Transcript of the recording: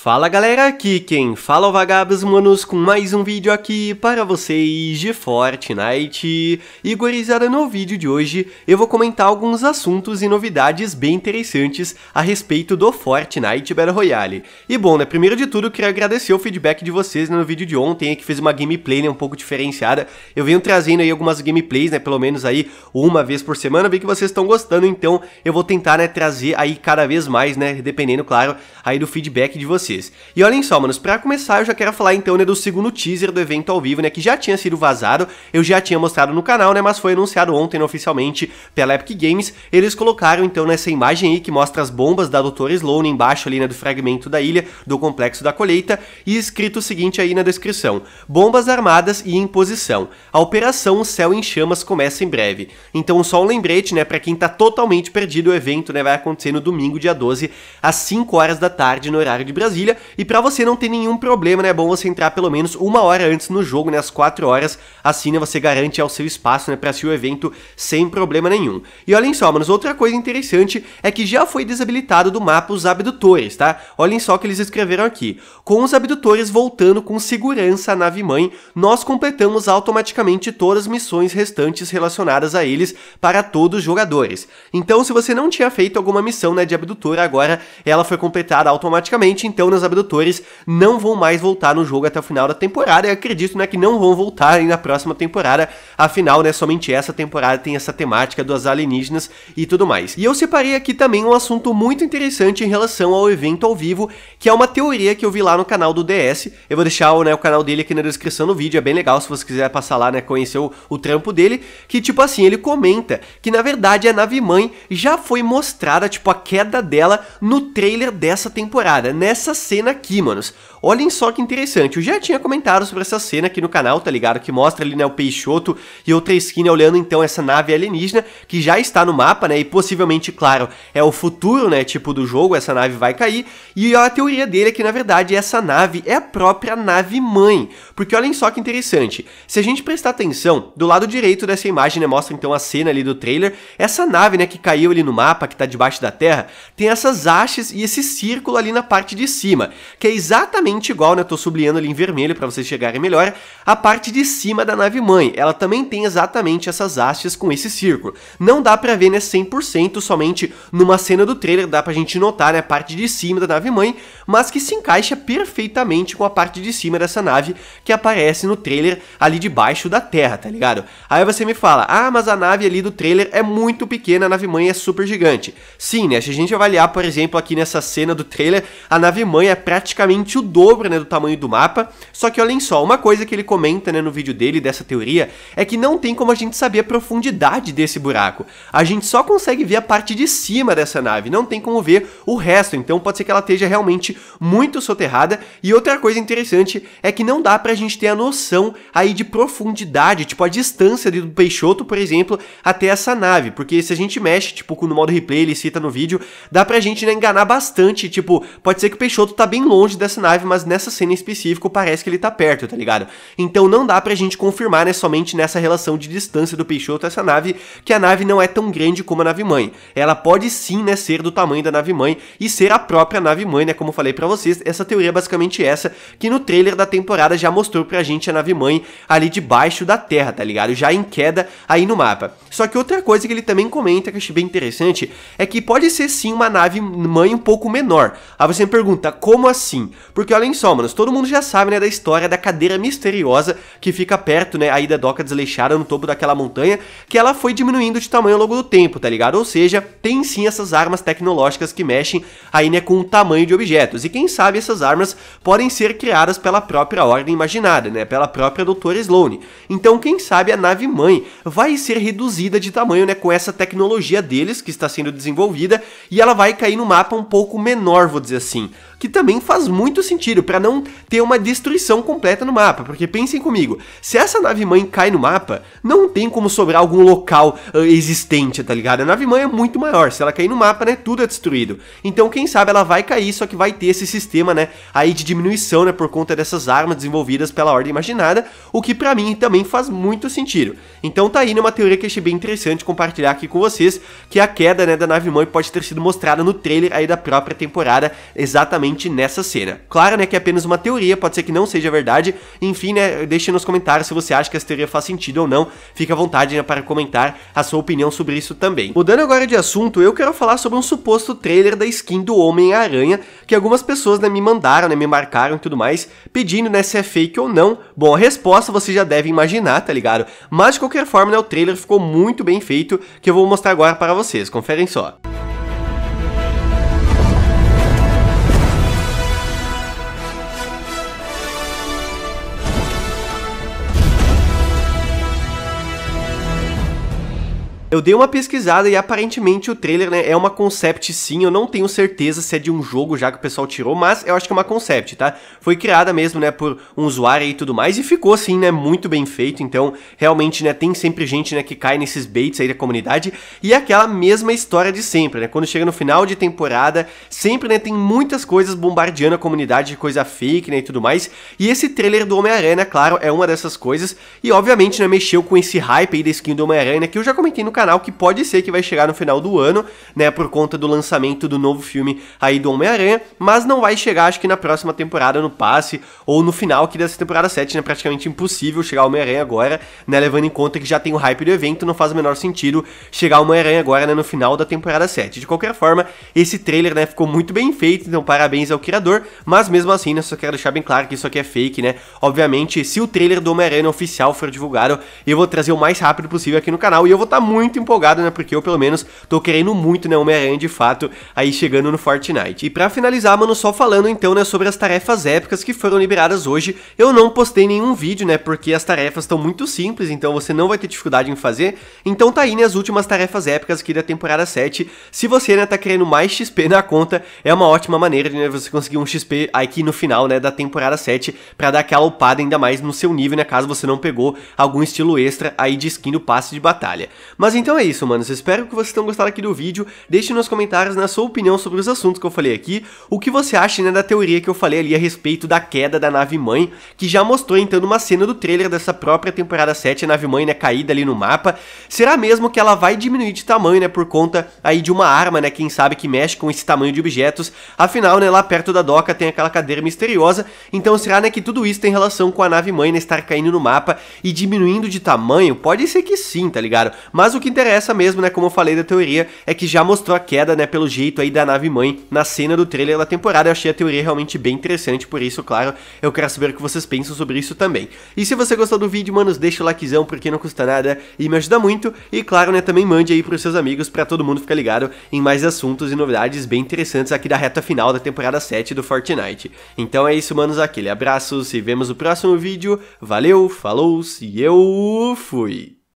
Fala galera, aqui quem fala é o Vagabos Manos com mais um vídeo aqui para vocês de Fortnite. E gurizada, no vídeo de hoje eu vou comentar alguns assuntos e novidades bem interessantes a respeito do Fortnite Battle Royale. E bom, né, primeiro de tudo eu queria agradecer o feedback de vocês né, no vídeo de ontem, que fez uma gameplay né, um pouco diferenciada. Eu venho trazendo aí algumas gameplays, né, pelo menos aí uma vez por semana, vi que vocês estão gostando, então eu vou tentar né, trazer aí cada vez mais, né, dependendo, claro, aí do feedback de vocês vocês. E olhem só, manos, pra começar eu já quero falar então, né, do segundo teaser do evento ao vivo, né, que já tinha sido vazado, eu já tinha mostrado no canal, né, mas foi anunciado ontem né, oficialmente pela Epic Games. Eles colocaram então nessa né, imagem aí que mostra as bombas da Doutora Sloane embaixo ali, né, do fragmento da ilha, do complexo da colheita, e escrito o seguinte aí na descrição: Bombas armadas e em posição. A operação Céu em Chamas começa em breve. Então só um lembrete, né, para quem tá totalmente perdido, o evento, né, vai acontecer no domingo, dia 12, às 5 horas da tarde no horário de Brasília Brasília, e para você não ter nenhum problema, né, é bom você entrar pelo menos uma hora antes no jogo, né, às 4 horas, assim né, você garante ao seu espaço, né, para assistir o evento sem problema nenhum. E olhem só, manos, outra coisa interessante é que já foi desabilitado do mapa os abdutores, tá? Olhem só o que eles escreveram aqui. Com os abdutores voltando com segurança à nave mãe, nós completamos automaticamente todas as missões restantes relacionadas a eles para todos os jogadores. Então, se você não tinha feito alguma missão né, de abdutor, agora ela foi completada automaticamente, então Jonas Abdutores não vão mais voltar no jogo até o final da temporada. E acredito né, que não vão voltar na próxima temporada. Afinal, né, somente essa temporada tem essa temática dos alienígenas e tudo mais. E eu separei aqui também um assunto muito interessante em relação ao evento ao vivo, que é uma teoria que eu vi lá no canal do DS. Eu vou deixar né, o canal dele aqui na descrição do vídeo, é bem legal se você quiser passar lá, né, conhecer o, o trampo dele. Que tipo assim, ele comenta que na verdade a nave mãe já foi mostrada, tipo, a queda dela no trailer dessa temporada. Nessa cena aqui, manos. Olhem só que interessante, eu já tinha comentado sobre essa cena aqui no canal, tá ligado? Que mostra ali, né, o Peixoto e outra esquina olhando então essa nave alienígena que já está no mapa, né? E possivelmente, claro, é o futuro, né, tipo do jogo, essa nave vai cair. E a teoria dele é que, na verdade, essa nave é a própria nave mãe. Porque olhem só que interessante, se a gente prestar atenção, do lado direito dessa imagem, né, mostra então a cena ali do trailer, essa nave, né, que caiu ali no mapa, que tá debaixo da terra, tem essas hastes e esse círculo ali na parte de cima, que é exatamente exatamente igual, né? Tô sublinhando ali em vermelho para vocês chegarem melhor, a parte de cima da nave mãe. Ela também tem exatamente essas hastes com esse círculo. Não dá para ver, né, 100% somente numa cena do trailer, dá pra gente notar, né, a parte de cima da nave mãe, mas que se encaixa perfeitamente com a parte de cima dessa nave que aparece no trailer ali debaixo da Terra, tá ligado? Aí você me fala: "Ah, mas a nave ali do trailer é muito pequena, a nave mãe é super gigante". Sim, né? Se a gente avaliar, por exemplo, aqui nessa cena do trailer, a nave mãe é praticamente o dobro né, do tamanho do mapa. Só que olhem só, uma coisa que ele comenta né, no vídeo dele, dessa teoria, é que não tem como a gente saber a profundidade desse buraco. A gente só consegue ver a parte de cima dessa nave, não tem como ver o resto, então pode ser que ela esteja realmente muito soterrada. E outra coisa interessante é que não dá pra gente ter a noção aí de profundidade, tipo a distância do Peixoto, por exemplo, até essa nave, porque se a gente mexe, tipo, no modo replay, ele cita no vídeo, dá pra gente né, enganar bastante, tipo, pode ser que o Peixoto tá bem longe dessa nave, mas nessa cena em específico parece que ele tá perto, tá ligado? Então não dá pra gente confirmar, né, somente nessa relação de distância do Peixoto a essa nave, que a nave não é tão grande como a nave-mãe. Ela pode sim, né, ser do tamanho da nave-mãe e ser a própria nave-mãe, né, como eu falei para vocês, essa teoria é basicamente essa, que no trailer da temporada já mostrou pra gente a nave-mãe ali debaixo da Terra, tá ligado? Já em queda aí no mapa. Só que outra coisa que ele também comenta, que eu achei bem interessante, é que pode ser sim uma nave-mãe um pouco menor. Aí você me pergunta, como assim? Porque olhem só, manos, todo mundo já sabe, né, da história da cadeira misteriosa que fica perto, né, aí da doca desleixada no topo daquela montanha, que ela foi diminuindo de tamanho ao longo do tempo, tá ligado? Ou seja, tem sim essas armas tecnológicas que mexem aí, né, com o tamanho de objetos. E quem sabe essas armas podem ser criadas pela própria ordem imaginada, né, pela própria doutora Sloane. Então, quem sabe a nave-mãe vai ser reduzida de tamanho, né, com essa tecnologia deles que está sendo desenvolvida e ela vai cair no mapa um pouco menor, vou dizer assim que também faz muito sentido para não ter uma destruição completa no mapa, porque pensem comigo, se essa nave mãe cai no mapa, não tem como sobrar algum local uh, existente, tá ligado? A nave mãe é muito maior, se ela cair no mapa, né, tudo é destruído. Então, quem sabe ela vai cair, só que vai ter esse sistema, né, aí de diminuição, né, por conta dessas armas desenvolvidas pela Ordem Imaginada, o que para mim também faz muito sentido. Então tá aí né, uma teoria que achei bem interessante compartilhar aqui com vocês, que a queda, né, da nave mãe pode ter sido mostrada no trailer aí da própria temporada, exatamente exatamente nessa cena. Claro, né, que é apenas uma teoria, pode ser que não seja verdade. Enfim, né, deixe nos comentários se você acha que essa teoria faz sentido ou não. Fica à vontade né, para comentar a sua opinião sobre isso também. Mudando agora de assunto, eu quero falar sobre um suposto trailer da skin do Homem-Aranha, que algumas pessoas né, me mandaram, né, me marcaram e tudo mais, pedindo né, se é fake ou não. Bom, a resposta você já deve imaginar, tá ligado? Mas de qualquer forma, né, o trailer ficou muito bem feito, que eu vou mostrar agora para vocês. Conferem só. Eu dei uma pesquisada e aparentemente o trailer né, é uma concept sim, eu não tenho certeza se é de um jogo já que o pessoal tirou, mas eu acho que é uma concept, tá? Foi criada mesmo, né, por um usuário e tudo mais e ficou assim, né, muito bem feito, então realmente, né, tem sempre gente, né, que cai nesses baits aí da comunidade e é aquela mesma história de sempre, né, quando chega no final de temporada, sempre, né, tem muitas coisas bombardeando a comunidade de coisa fake, né, e tudo mais, e esse trailer do Homem-Aranha, né, claro, é uma dessas coisas e obviamente, né, mexeu com esse hype aí da skin do Homem-Aranha né, que eu já comentei no canal que pode ser que vai chegar no final do ano, né, por conta do lançamento do novo filme aí do Homem-Aranha, mas não vai chegar acho que na próxima temporada no passe ou no final que dessa temporada 7, né, praticamente impossível chegar o Homem-Aranha agora, né, levando em conta que já tem o hype do evento, não faz o menor sentido chegar o Homem-Aranha agora, né, no final da temporada 7. De qualquer forma, esse trailer, né, ficou muito bem feito, então parabéns ao criador, mas mesmo assim, né, só quero deixar bem claro que isso aqui é fake, né? Obviamente, se o trailer do Homem-Aranha oficial for divulgado, eu vou trazer o mais rápido possível aqui no canal e eu vou estar tá muito muito empolgado, né? Porque eu, pelo menos, tô querendo muito, né? Homem-Aranha de fato aí chegando no Fortnite. E para finalizar, mano, só falando então, né? Sobre as tarefas épicas que foram liberadas hoje. Eu não postei nenhum vídeo, né? Porque as tarefas estão muito simples, então você não vai ter dificuldade em fazer. Então tá aí, né? As últimas tarefas épicas aqui da temporada 7. Se você, né? Tá querendo mais XP na conta, é uma ótima maneira de né, você conseguir um XP aqui no final, né? Da temporada 7 para dar aquela upada ainda mais no seu nível, né? Caso você não pegou algum estilo extra aí de skin do passe de batalha. Mas então é isso, manos. Espero que vocês tenham gostado aqui do vídeo. Deixe nos comentários na sua opinião sobre os assuntos que eu falei aqui. O que você acha né, da teoria que eu falei ali a respeito da queda da nave-mãe, que já mostrou então uma cena do trailer dessa própria temporada 7, a nave-mãe né, caída ali no mapa. Será mesmo que ela vai diminuir de tamanho, né, por conta aí de uma arma, né, quem sabe que mexe com esse tamanho de objetos. Afinal, né, lá perto da doca tem aquela cadeira misteriosa. Então será, né, que tudo isso tem relação com a nave-mãe né, estar caindo no mapa e diminuindo de tamanho? Pode ser que sim, tá ligado? Mas o que que interessa mesmo, né, como eu falei da teoria, é que já mostrou a queda, né, pelo jeito aí da nave-mãe na cena do trailer da temporada. Eu achei a teoria realmente bem interessante, por isso, claro, eu quero saber o que vocês pensam sobre isso também. E se você gostou do vídeo, manos, deixa o likezão, porque não custa nada e me ajuda muito. E claro, né, também mande aí pros seus amigos, para todo mundo ficar ligado em mais assuntos e novidades bem interessantes aqui da reta final da temporada 7 do Fortnite. Então é isso, manos, aquele abraço, se vemos no próximo vídeo, valeu, falou, e eu fui!